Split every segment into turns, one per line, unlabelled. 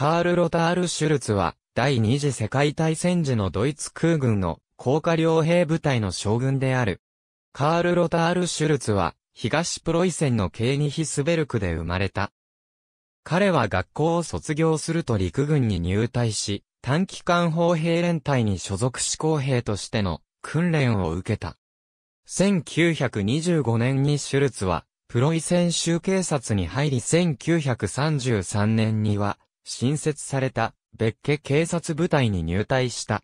カール・ロタール・シュルツは、第二次世界大戦時のドイツ空軍の高架両兵部隊の将軍である。カール・ロタール・シュルツは、東プロイセンのケーニヒスベルクで生まれた。彼は学校を卒業すると陸軍に入隊し、短期間砲兵連隊に所属志向兵としての訓練を受けた。1925年にシュルツは、プロイセン州警察に入り1933年には、新設された別家警察部隊に入隊した。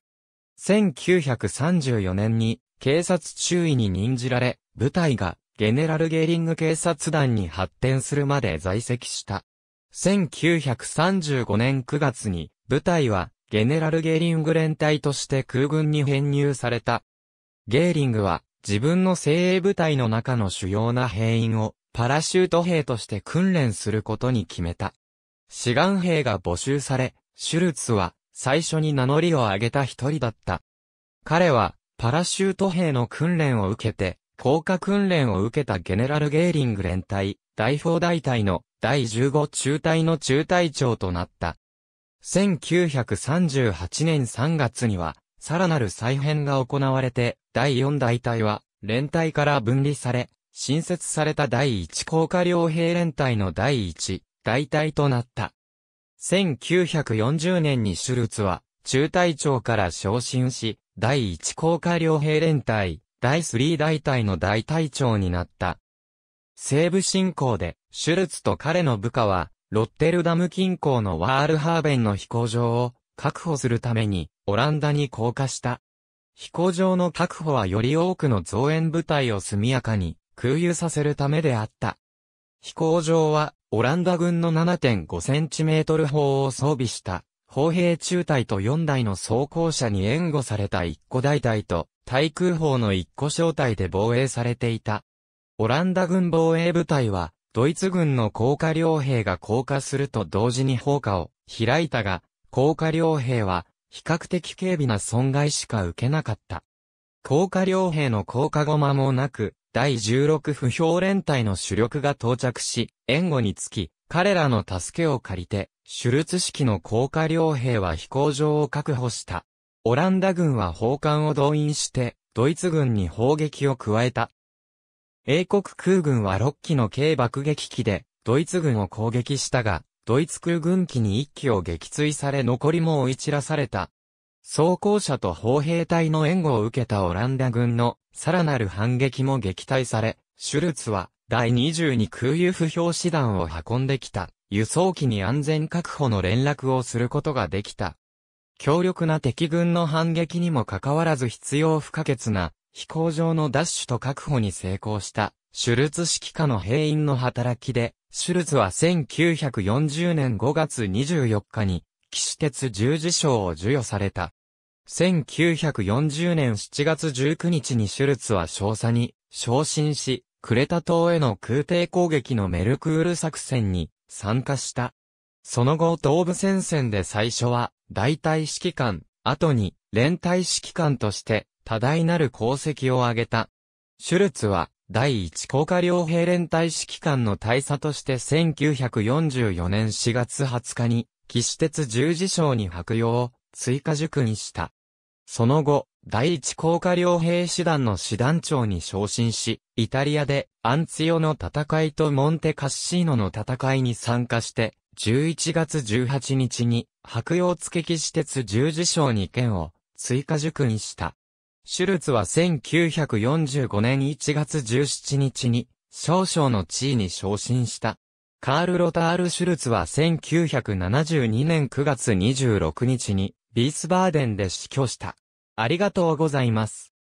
1934年に警察注意に任じられ、部隊がゲネラルゲーリング警察団に発展するまで在籍した。1935年9月に部隊はゲネラルゲーリング連隊として空軍に編入された。ゲーリングは自分の精鋭部隊の中の主要な兵員をパラシュート兵として訓練することに決めた。志願兵が募集され、シュルツは最初に名乗りを上げた一人だった。彼はパラシュート兵の訓練を受けて、降下訓練を受けたゲネラル・ゲーリング連隊、第4大隊の第15中隊の中隊長となった。1938年3月には、さらなる再編が行われて、第4大隊は、連隊から分離され、新設された第1降下両兵連隊の第1代替となった。1940年にシュルツは、中隊長から昇進し、第1高下両兵連隊、第3大隊の大隊長になった。西部侵攻で、シュルツと彼の部下は、ロッテルダム近郊のワールハーベンの飛行場を確保するために、オランダに降下した。飛行場の確保はより多くの増援部隊を速やかに空輸させるためであった。飛行場はオランダ軍の 7.5cm 砲を装備した砲兵中隊と4台の装甲車に援護された1個大隊と対空砲の1個小隊で防衛されていた。オランダ軍防衛部隊はドイツ軍の降下両兵が降下すると同時に砲火を開いたが、降下両兵は比較的軽微な損害しか受けなかった。降下両兵の降下後間もなく、第16不評連隊の主力が到着し、援護につき、彼らの助けを借りて、シュルツ式の降下良兵は飛行場を確保した。オランダ軍は砲艦を動員して、ドイツ軍に砲撃を加えた。英国空軍は6機の軽爆撃機で、ドイツ軍を攻撃したが、ドイツ空軍機に1機を撃墜され残りも追い散らされた。装甲車と砲兵隊の援護を受けたオランダ軍のさらなる反撃も撃退され、シュルツは第22空輸不評師団を運んできた輸送機に安全確保の連絡をすることができた。強力な敵軍の反撃にもかかわらず必要不可欠な飛行場のダッシュと確保に成功したシュルツ指揮下の兵員の働きで、シュルツは1940年5月24日に、騎士鉄十字章を授与された。1940年7月19日にシュルツは少佐に昇進し、クレタ島への空挺攻撃のメルクール作戦に参加した。その後東部戦線で最初は大隊指揮官、後に連隊指揮官として多大なる功績を挙げた。シュルツは第一高架両兵連隊指揮官の大佐として1944年4月20日に、騎士鉄十字章に白用を追加塾にした。その後、第一高下両兵師団の師団長に昇進し、イタリアでアンツヨの戦いとモンテカッシーノの戦いに参加して、11月18日に白洋付騎士鉄十字章に剣を追加塾にした。シュルツは1945年1月17日に少々の地位に昇進した。カール・ロタール・シュルツは1972年9月26日にビースバーデンで死去した。ありがとうございます。